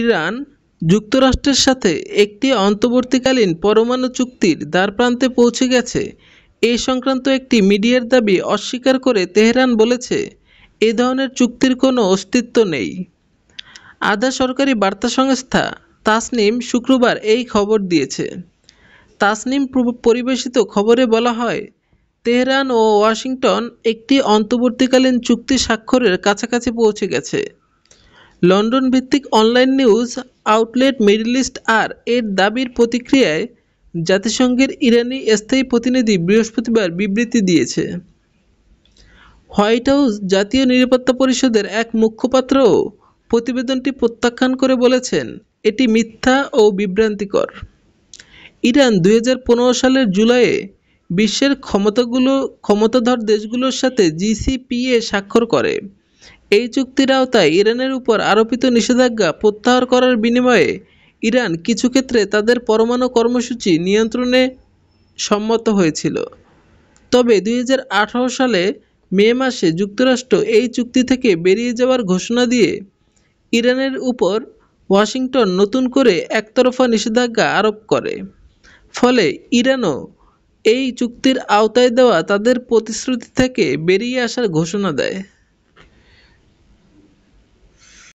Iran যুক্তরাষ্ট্রের সাথে একটি অন্তর্বর্তীকালীন পরমাণু চুক্তির দ্বারপ্রান্তে পৌঁছে গেছে এ সংক্রান্ত একটি মিডিয়ার দাবি অস্বীকার করে তেহরান বলেছে এ ধরনের চুক্তির কোনো অস্তিত্ব নেই আধা সরকারি বার্তা সংস্থা তাসনিম শুক্রবার এই খবর দিয়েছে তাসনিম পরিবেশিত খবরে বলা হয় তেহরান ও ওয়াশিংটন একটি অন্তর্বর্তীকালীন চুক্তি স্বাক্ষরের কাছাকাছি পৌঁছে গেছে লন্ডন ভিত্তিক online news outlet middle east আর এর দাবির প্রতিক্রিয়ায় জাতিসংঘের ইরানি স্থায়ী প্রতিনিধি বৃহস্পতিবার বিবৃতি দিয়েছে হোয়াইট হাউস জাতীয় নিরাপত্তা পরিষদের এক মুখপাত্রও প্রতিবেদনটি প্রত্যাখ্যান করে বলেছেন এটি মিথ্যা ও বিভ্রান্তিকর ইরান দুই সালের জুলাইয়ে বিশ্বের ক্ষমতাগুলো ক্ষমতাধর দেশগুলোর সাথে জিসিপিএ স্বাক্ষর করে এই চুক্তির আওতায় ইরানের উপর আরোপিত নিষেধাজ্ঞা প্রত্যাহার করার বিনিময়ে ইরান কিছু ক্ষেত্রে তাদের পরমাণু কর্মসূচি নিয়ন্ত্রণে সম্মত হয়েছিল তবে দুই সালে মে মাসে যুক্তরাষ্ট্র এই চুক্তি থেকে বেরিয়ে যাওয়ার ঘোষণা দিয়ে ইরানের উপর ওয়াশিংটন নতুন করে একতরফা নিষেধাজ্ঞা আরোপ করে ফলে ইরানও এই চুক্তির আওতায় দেওয়া তাদের প্রতিশ্রুতি থেকে বেরিয়ে আসার ঘোষণা দেয়